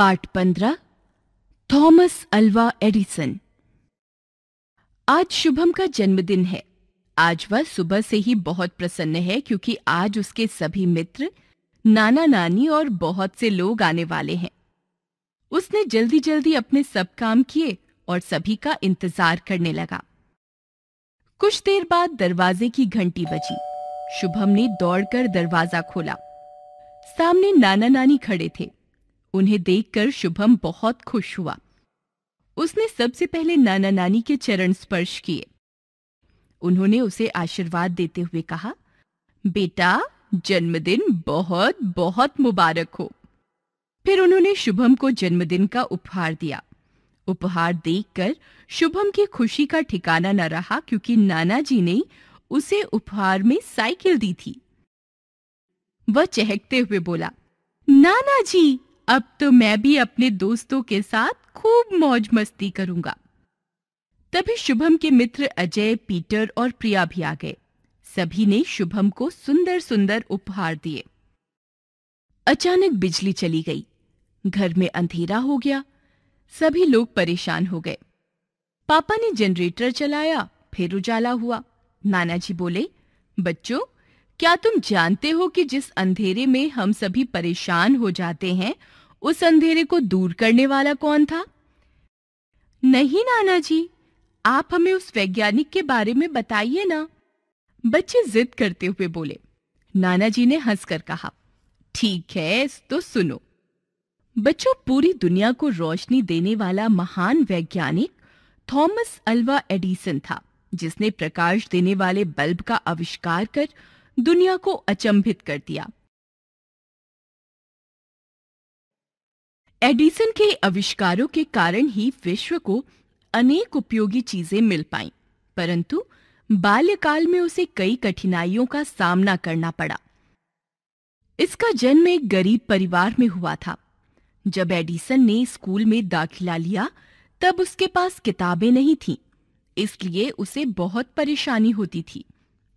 part पंद्रह Thomas Alva Edison आज शुभम का जन्मदिन है आज वह सुबह से ही बहुत प्रसन्न है क्योंकि आज उसके सभी मित्र नाना नानी और बहुत से लोग आने वाले हैं उसने जल्दी जल्दी अपने सब काम किए और सभी का इंतजार करने लगा कुछ देर बाद दरवाजे की घंटी बजी शुभम ने दौड़कर दरवाजा खोला सामने नाना नानी खड़े थे उन्हें देखकर शुभम बहुत खुश हुआ उसने सबसे पहले नाना नानी के चरण स्पर्श किए उन्होंने उसे आशीर्वाद देते हुए कहा बेटा जन्मदिन बहुत बहुत मुबारक हो फिर उन्होंने शुभम को जन्मदिन का उपहार दिया उपहार देखकर शुभम की खुशी का ठिकाना न रहा क्योंकि नाना जी ने उसे उपहार में साइकिल दी थी वह चहकते हुए बोला नाना जी अब तो मैं भी अपने दोस्तों के साथ खूब मौज मस्ती करूंगा तभी शुभम के मित्र अजय पीटर और प्रिया भी आ गए सभी ने शुभम को सुंदर सुंदर उपहार दिए अचानक बिजली चली गई घर में अंधेरा हो गया सभी लोग परेशान हो गए पापा ने जनरेटर चलाया फिर उजाला हुआ नाना जी बोले बच्चों क्या तुम जानते हो कि जिस अंधेरे में हम सभी परेशान हो जाते हैं उस अंधेरे को दूर करने वाला कौन था नहीं नाना जी आप हमें उस वैज्ञानिक के बारे में बताइए ना बच्चे जिद करते हुए बोले नाना जी ने हंसकर कहा ठीक है तो सुनो बच्चों पूरी दुनिया को रोशनी देने वाला महान वैज्ञानिक थॉमस अल्वा एडिसन था जिसने प्रकाश देने वाले बल्ब का आविष्कार कर दुनिया को अचंभित कर दिया एडिसन के अविष्कारों के कारण ही विश्व को अनेक उपयोगी चीजें मिल पाईं, परंतु बाल्यकाल में उसे कई कठिनाइयों का सामना करना पड़ा इसका जन्म एक गरीब परिवार में हुआ था जब एडिसन ने स्कूल में दाखिला लिया तब उसके पास किताबें नहीं थीं, इसलिए उसे बहुत परेशानी होती थी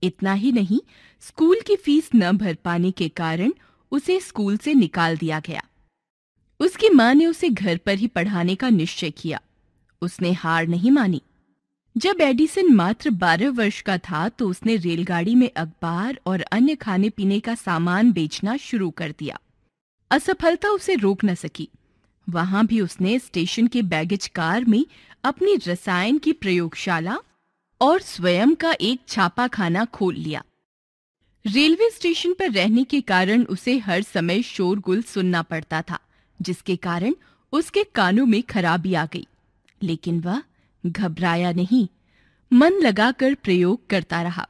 इतना ही नहीं स्कूल की फीस न भर पाने के कारण उसे स्कूल से निकाल दिया गया उसकी मां ने उसे घर पर ही पढ़ाने का निश्चय किया उसने हार नहीं मानी जब एडिसन मात्र बारह वर्ष का था तो उसने रेलगाड़ी में अखबार और अन्य खाने पीने का सामान बेचना शुरू कर दिया असफलता उसे रोक न सकी वहां भी उसने स्टेशन के बैगेज कार में अपनी रसायन की प्रयोगशाला और स्वयं का एक छापा खाना खोल लिया रेलवे स्टेशन पर रहने के कारण उसे हर समय शोरगुल सुनना पड़ता था जिसके कारण उसके कानों में खराबी आ गई लेकिन वह घबराया नहीं मन लगाकर प्रयोग करता रहा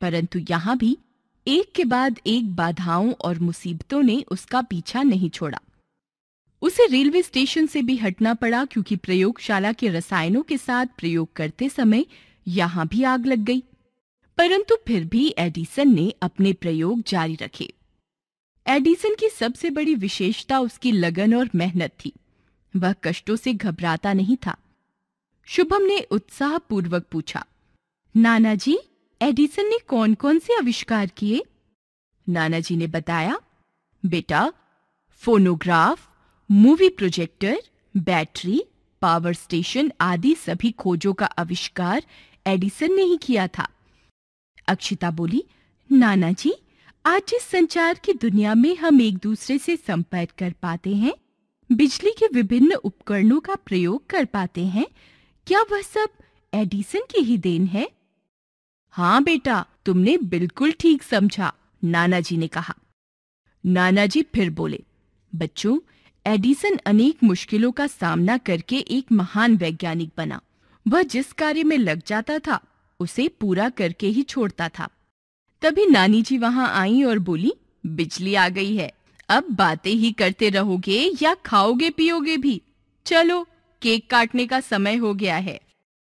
परंतु यहां भी एक के बाद एक बाधाओं और मुसीबतों ने उसका पीछा नहीं छोड़ा उसे रेलवे स्टेशन से भी हटना पड़ा क्योंकि प्रयोगशाला के रसायनों के साथ प्रयोग करते समय यहां भी आग लग गई परंतु फिर भी एडिसन ने अपने प्रयोग जारी रखे एडिसन की सबसे बड़ी विशेषता उसकी लगन और मेहनत थी वह कष्टों से घबराता नहीं था शुभम ने उत्साह पूर्वक पूछा नाना जी एडिसन ने कौन कौन से आविष्कार किए नाना जी ने बताया बेटा phonograph movie projector battery power station आदि सभी खोजों का आविष्कार एडिसन ने ही किया था अक्षिता बोली नाना जी आज इस संचार की दुनिया में हम एक दूसरे से संपर्क कर पाते हैं बिजली के विभिन्न उपकरणों का प्रयोग कर पाते हैं क्या वह सब एडिसन की ही देन है हाँ बेटा तुमने बिल्कुल ठीक समझा नाना जी ने कहा नाना जी फिर बोले बच्चों एडिसन अनेक मुश्किलों का सामना करके एक महान वैज्ञानिक बना वह जिस कार्य में लग जाता था उसे पूरा करके ही छोड़ता था तभी नानी जी वहां आई और बोली बिजली आ गई है अब बातें ही करते रहोगे या खाओगे पियोगे भी चलो केक काटने का समय हो गया है